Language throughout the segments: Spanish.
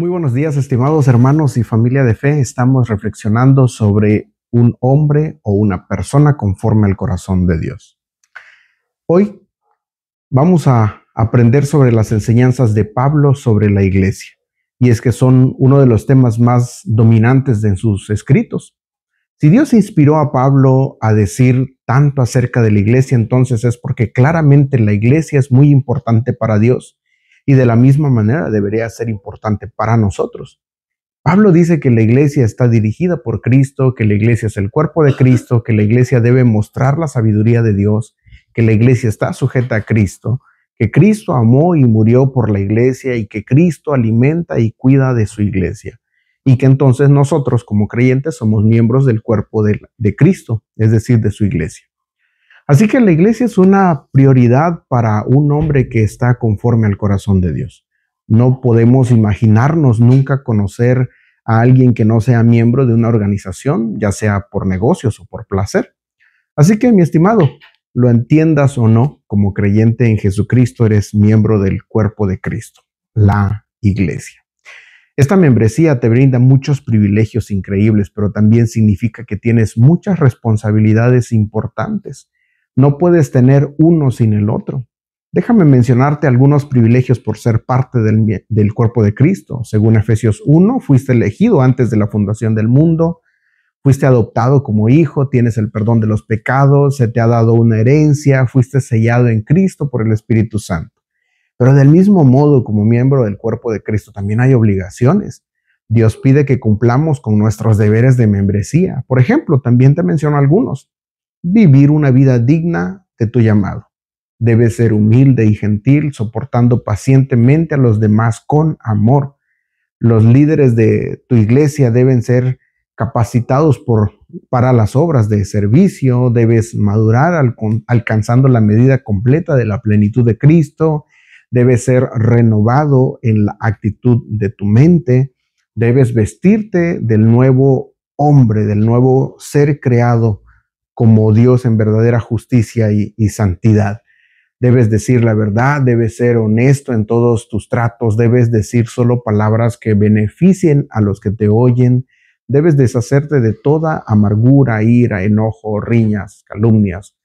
Muy buenos días, estimados hermanos y familia de fe. Estamos reflexionando sobre un hombre o una persona conforme al corazón de Dios. Hoy vamos a aprender sobre las enseñanzas de Pablo sobre la iglesia, y es que son uno de los temas más dominantes en sus escritos. Si Dios inspiró a Pablo a decir tanto acerca de la iglesia, entonces es porque claramente la iglesia es muy importante para Dios y de la misma manera debería ser importante para nosotros. Pablo dice que la iglesia está dirigida por Cristo, que la iglesia es el cuerpo de Cristo, que la iglesia debe mostrar la sabiduría de Dios, que la iglesia está sujeta a Cristo, que Cristo amó y murió por la iglesia y que Cristo alimenta y cuida de su iglesia. Y que entonces nosotros como creyentes somos miembros del cuerpo de, de Cristo, es decir, de su iglesia. Así que la iglesia es una prioridad para un hombre que está conforme al corazón de Dios. No podemos imaginarnos nunca conocer a alguien que no sea miembro de una organización, ya sea por negocios o por placer. Así que, mi estimado, lo entiendas o no, como creyente en Jesucristo eres miembro del cuerpo de Cristo, la iglesia. Esta membresía te brinda muchos privilegios increíbles, pero también significa que tienes muchas responsabilidades importantes no puedes tener uno sin el otro. Déjame mencionarte algunos privilegios por ser parte del, cuerpo de Cristo. Según Efesios 1, fuiste elegido antes de la fundación del mundo, fuiste adoptado como hijo, tienes el perdón de los pecados, se te ha dado una herencia, fuiste sellado en Cristo por el Espíritu Santo. Pero del mismo modo, como miembro del cuerpo de Cristo, también hay obligaciones. Dios pide que cumplamos con nuestros deberes de membresía. Por ejemplo, también te menciono algunos vivir una vida digna de tu llamado. Debes ser humilde y gentil, soportando pacientemente a los demás con amor. Los líderes de tu iglesia deben ser capacitados por, para las obras de servicio, debes madurar alcanzando la medida completa de la plenitud de Cristo, debes ser renovado en la actitud de tu mente, debes vestirte del nuevo hombre, del nuevo ser creado como Dios en verdadera justicia y, santidad. Debes decir la verdad, debes ser honesto en todos tus tratos, debes decir solo palabras que beneficien a los que te oyen, debes deshacerte de toda amargura, ira, enojo, riñas, calumnias,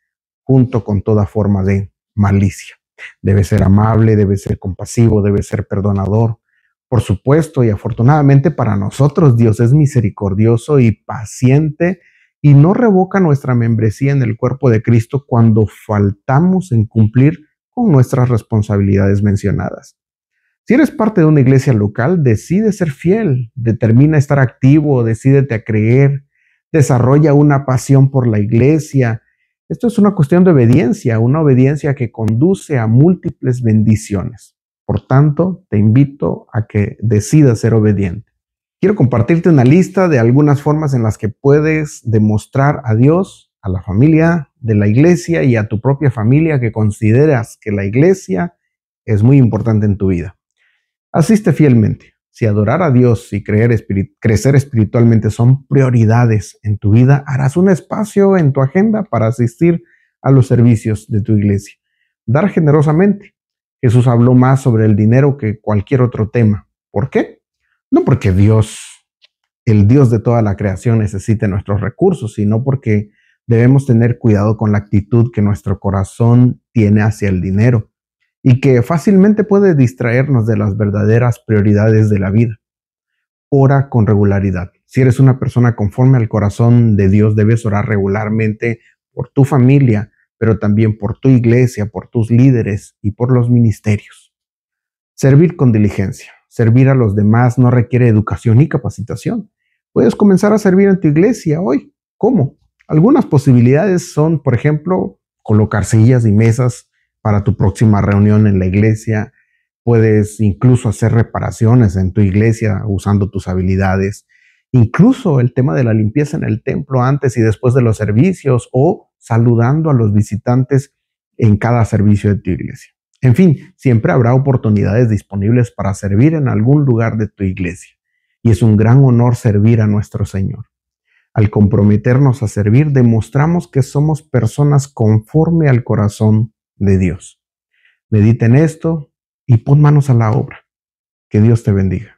junto con toda forma de malicia. Debes ser amable, debes ser compasivo, debes ser perdonador. Por supuesto y afortunadamente para nosotros Dios es misericordioso y paciente y no revoca nuestra membresía en el cuerpo de Cristo cuando faltamos en cumplir con nuestras responsabilidades mencionadas. Si eres parte de una iglesia local, decide ser fiel, determina estar activo, decídete a creer, desarrolla una pasión por la iglesia. Esto es una cuestión de obediencia, una obediencia que conduce a múltiples bendiciones. Por tanto, te invito a que decidas ser obediente. Quiero compartirte una lista de algunas formas en las que puedes demostrar a Dios, a la familia de la iglesia y a tu propia familia que consideras que la iglesia es muy importante en tu vida. Asiste fielmente. Si adorar a Dios y creer crecer espiritualmente son prioridades en tu vida, harás un espacio en tu agenda para asistir a los servicios de tu iglesia. Dar generosamente. Jesús habló más sobre el dinero que cualquier otro tema. ¿Por qué? No porque Dios, el Dios de toda la creación, necesite nuestros recursos, sino porque debemos tener cuidado con la actitud que nuestro corazón tiene hacia el dinero y que fácilmente puede distraernos de las verdaderas prioridades de la vida. Ora con regularidad. Si eres una persona conforme al corazón de Dios, debes orar regularmente por tu familia, pero también por tu iglesia, por tus líderes y por los ministerios. Servir con diligencia. Servir a los demás no requiere educación ni capacitación. Puedes comenzar a servir en tu iglesia hoy. ¿Cómo? Algunas posibilidades son, por ejemplo, colocar sillas y mesas para tu próxima reunión en la iglesia. Puedes incluso hacer reparaciones en tu iglesia usando tus habilidades. Incluso el tema de la limpieza en el templo antes y después de los servicios o saludando a los visitantes en cada servicio de tu iglesia. En fin, siempre habrá oportunidades disponibles para servir en algún lugar de tu iglesia. Y es un gran honor servir a nuestro Señor. Al comprometernos a servir, demostramos que somos personas conforme al corazón de Dios. Mediten en esto y pon manos a la obra. Que Dios te bendiga.